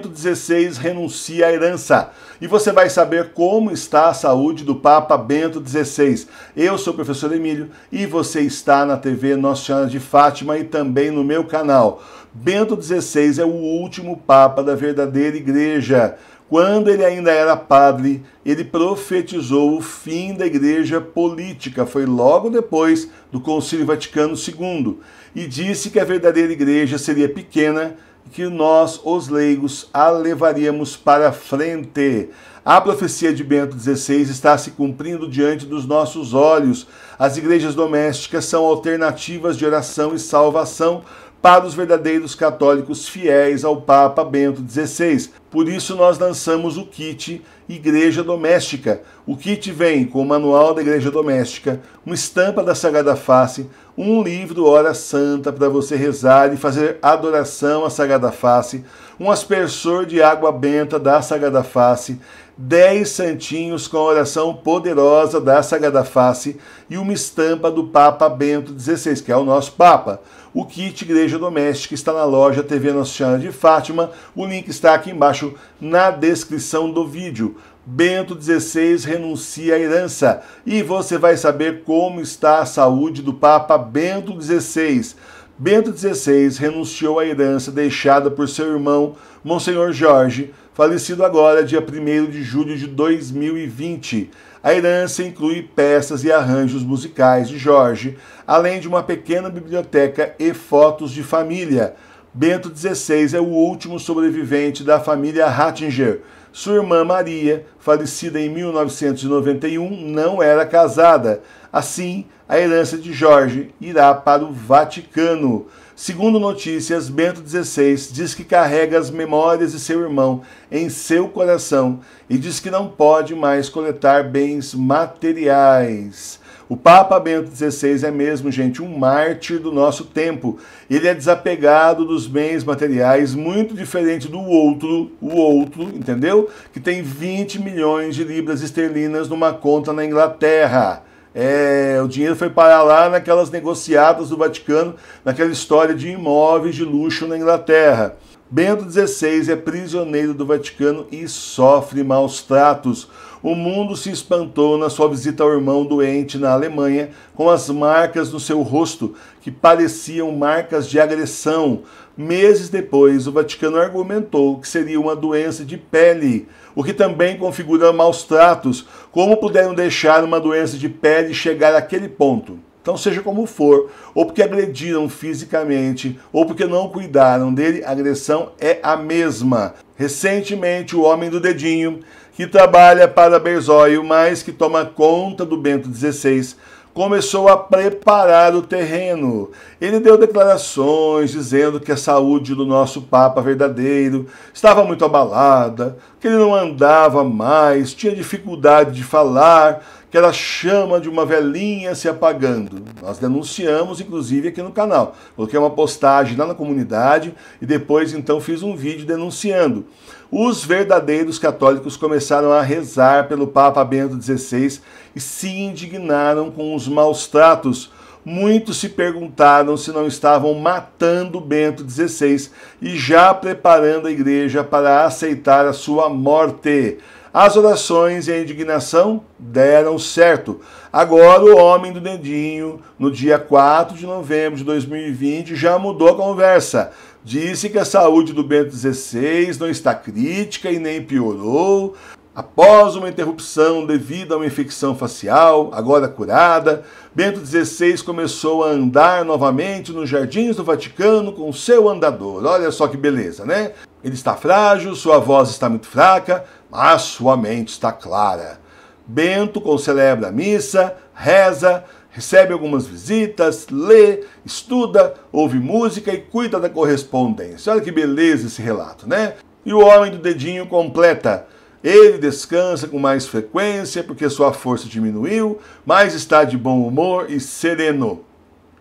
116 renuncia à herança. E você vai saber como está a saúde do Papa Bento XVI. Eu sou o professor Emílio e você está na TV Nossa Senhora de Fátima e também no meu canal. Bento XVI é o último Papa da verdadeira Igreja. Quando ele ainda era padre, ele profetizou o fim da igreja política. Foi logo depois do Concílio Vaticano II e disse que a verdadeira igreja seria pequena que nós, os leigos, a levaríamos para frente. A profecia de Bento XVI está se cumprindo diante dos nossos olhos. As igrejas domésticas são alternativas de oração e salvação para os verdadeiros católicos fiéis ao Papa Bento XVI. Por isso, nós lançamos o kit Igreja Doméstica. O kit vem com o Manual da Igreja Doméstica, uma estampa da Sagrada Face, um livro Hora Santa para você rezar e fazer adoração à Sagrada Face um aspersor de água benta da Sagrada Face, dez santinhos com a oração poderosa da Sagrada Face e uma estampa do Papa Bento XVI, que é o nosso Papa. O kit Igreja Doméstica está na loja TV Nossa Senhora de Fátima. O link está aqui embaixo na descrição do vídeo. Bento XVI renuncia à herança e você vai saber como está a saúde do Papa Bento XVI. Bento XVI renunciou à herança deixada por seu irmão, Monsenhor Jorge, falecido agora dia 1 de julho de 2020. A herança inclui peças e arranjos musicais de Jorge, além de uma pequena biblioteca e fotos de família. Bento XVI é o último sobrevivente da família Hattinger. Sua irmã Maria, falecida em 1991, não era casada. Assim, a herança de Jorge irá para o Vaticano. Segundo notícias, Bento XVI diz que carrega as memórias de seu irmão em seu coração e diz que não pode mais coletar bens materiais. O Papa Bento XVI é mesmo, gente, um mártir do nosso tempo. Ele é desapegado dos bens materiais, muito diferente do outro, o outro, entendeu? Que tem 20 milhões de libras esterlinas numa conta na Inglaterra. É, o dinheiro foi parar lá naquelas negociadas do Vaticano, naquela história de imóveis de luxo na Inglaterra. Bento XVI é prisioneiro do Vaticano e sofre maus tratos. O mundo se espantou na sua visita ao irmão doente na Alemanha, com as marcas no seu rosto, que pareciam marcas de agressão. Meses depois, o Vaticano argumentou que seria uma doença de pele, o que também configura maus tratos. Como puderam deixar uma doença de pele chegar àquele ponto? Então, seja como for, ou porque agrediram fisicamente, ou porque não cuidaram dele, a agressão é a mesma. Recentemente, o homem do dedinho, que trabalha para Berzóio, mas que toma conta do Bento XVI, começou a preparar o terreno. Ele deu declarações dizendo que a saúde do nosso Papa verdadeiro estava muito abalada, que ele não andava mais, tinha dificuldade de falar, que a chama de uma velhinha se apagando. Nós denunciamos, inclusive, aqui no canal. Coloquei uma postagem lá na comunidade e depois, então, fiz um vídeo denunciando. Os verdadeiros católicos começaram a rezar pelo Papa Bento XVI e se indignaram com os maus tratos muitos se perguntaram se não estavam matando Bento XVI e já preparando a igreja para aceitar a sua morte. As orações e a indignação deram certo. Agora, o homem do dedinho, no dia 4 de novembro de 2020, já mudou a conversa. Disse que a saúde do Bento XVI não está crítica e nem piorou, Após uma interrupção devido a uma infecção facial, agora curada, Bento XVI começou a andar novamente nos jardins do Vaticano com seu andador. Olha só que beleza, né? Ele está frágil, sua voz está muito fraca, mas sua mente está clara. Bento celebra a missa, reza, recebe algumas visitas, lê, estuda, ouve música e cuida da correspondência. Olha que beleza esse relato, né? E o homem do dedinho completa. Ele descansa com mais frequência porque sua força diminuiu, mas está de bom humor e sereno.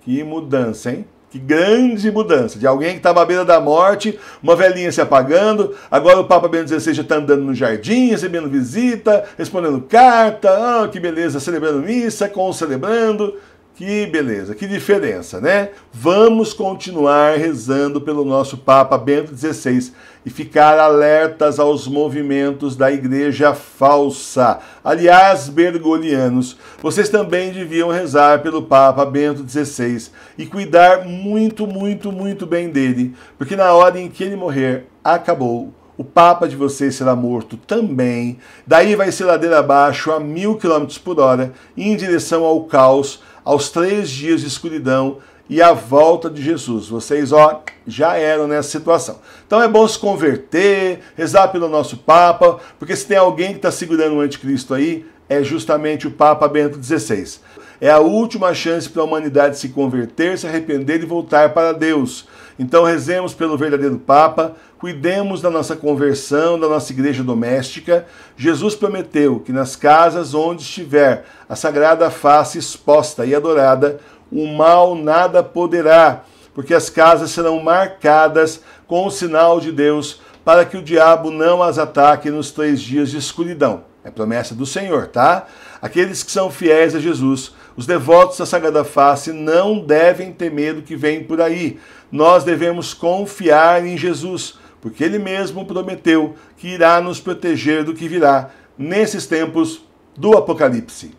Que mudança, hein? Que grande mudança. De alguém que estava à beira da morte, uma velhinha se apagando, agora o Papa Bento XVI já está andando no jardim, recebendo visita, respondendo carta, oh, que beleza, celebrando missa, com celebrando. Que beleza, que diferença, né? Vamos continuar rezando pelo nosso Papa Bento XVI e ficar alertas aos movimentos da igreja falsa. Aliás, bergolianos, vocês também deviam rezar pelo Papa Bento XVI e cuidar muito, muito, muito bem dele, porque na hora em que ele morrer, acabou o Papa de vocês será morto também. Daí vai ser ladeira abaixo a mil quilômetros por hora, em direção ao caos, aos três dias de escuridão e à volta de Jesus. Vocês, ó, já eram nessa situação. Então é bom se converter, rezar pelo nosso Papa, porque se tem alguém que está segurando o anticristo aí, é justamente o Papa Bento XVI. É a última chance para a humanidade se converter, se arrepender e voltar para Deus. Então rezemos pelo verdadeiro Papa, cuidemos da nossa conversão, da nossa igreja doméstica. Jesus prometeu que nas casas onde estiver a sagrada face exposta e adorada, o mal nada poderá, porque as casas serão marcadas com o sinal de Deus para que o diabo não as ataque nos três dias de escuridão. É promessa do Senhor, tá? Aqueles que são fiéis a Jesus os devotos da Sagrada Face não devem ter medo que vem por aí. Nós devemos confiar em Jesus, porque ele mesmo prometeu que irá nos proteger do que virá nesses tempos do Apocalipse.